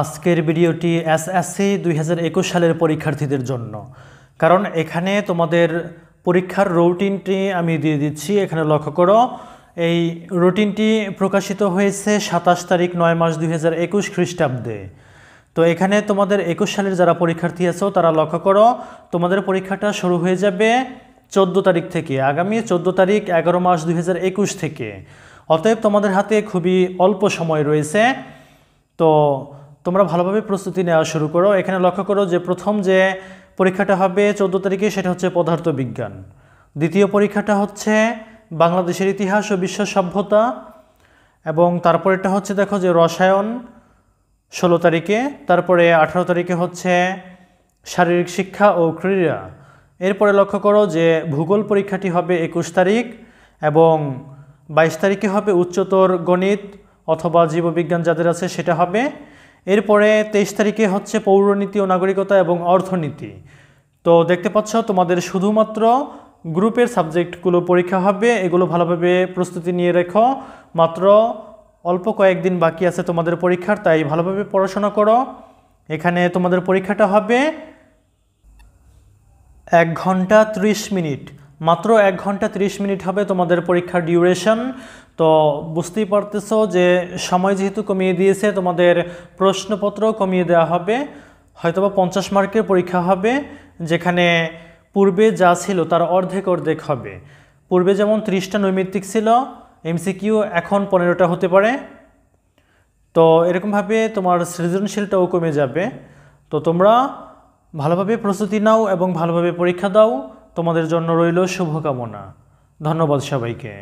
আজকের ভিডিওটি S C সালের পরীক্ষার্থীদের জন্য কারণ এখানে তোমাদের পরীক্ষার রুটিনটি আমি দিয়ে দিচ্ছি এখানে লক্ষ্য করো এই রুটিনটি প্রকাশিত হয়েছে সাতাশ তারিখ নয় মাস দুই খ্রিস্টাব্দে তো এখানে তোমাদের একুশ সালের যারা পরীক্ষার্থী আছো তারা লক্ষ্য করো তোমাদের পরীক্ষাটা শুরু হয়ে যাবে চোদ্দো তারিখ থেকে আগামী চোদ্দো তারিখ এগারো মাস দুই থেকে অতএব তোমাদের হাতে খুবই অল্প সময় রয়েছে তো তোমরা ভালোভাবে প্রস্তুতি নেওয়া শুরু করো এখানে লক্ষ্য করো যে প্রথম যে পরীক্ষাটা হবে চৌদ্দ তারিখে সেটা হচ্ছে পদার্থ বিজ্ঞান দ্বিতীয় পরীক্ষাটা হচ্ছে বাংলাদেশের ইতিহাস ও বিশ্ব সভ্যতা এবং তারপরেটা হচ্ছে দেখো যে রসায়ন ষোলো তারিখে তারপরে আঠারো তারিখে হচ্ছে শারীরিক শিক্ষা ও ক্রীড়া এরপরে লক্ষ্য করো যে ভূগোল পরীক্ষাটি হবে একুশ তারিখ এবং বাইশ তারিখে হবে উচ্চতর গণিত অথবা জীববিজ্ঞান যাদের আছে সেটা হবে এরপরে তেইশ তারিখে হচ্ছে পৌরনীতি ও নাগরিকতা এবং অর্থনীতি তো দেখতে পাচ্ছ তোমাদের শুধুমাত্র গ্রুপের সাবজেক্টগুলো পরীক্ষা হবে এগুলো ভালোভাবে প্রস্তুতি নিয়ে রেখো মাত্র অল্প কয়েকদিন বাকি আছে তোমাদের পরীক্ষার তাই ভালোভাবে পড়াশোনা করো এখানে তোমাদের পরীক্ষাটা হবে এক ঘন্টা ত্রিশ মিনিট মাত্র এক ঘন্টা ৩০ মিনিট হবে তোমাদের পরীক্ষার ডিউরেশন তো বুঝতেই পারতেছো যে সময় যেহেতু কমিয়ে দিয়েছে তোমাদের প্রশ্নপত্র কমিয়ে দেওয়া হবে হয়তোবা পঞ্চাশ মার্কের পরীক্ষা হবে যেখানে পূর্বে যা ছিল তার অর্ধেক অর্ধেক হবে পূর্বে যেমন ত্রিশটা নৈমিত্তিক ছিল এমসিকিউ এখন পনেরোটা হতে পারে তো এরকমভাবে তোমার সৃজনশীলটাও কমে যাবে তো তোমরা ভালোভাবে প্রস্তুতি নাও এবং ভালোভাবে পরীক্ষা দাও তোমাদের জন্য রইল শুভকামনা ধন্যবাদ সবাইকে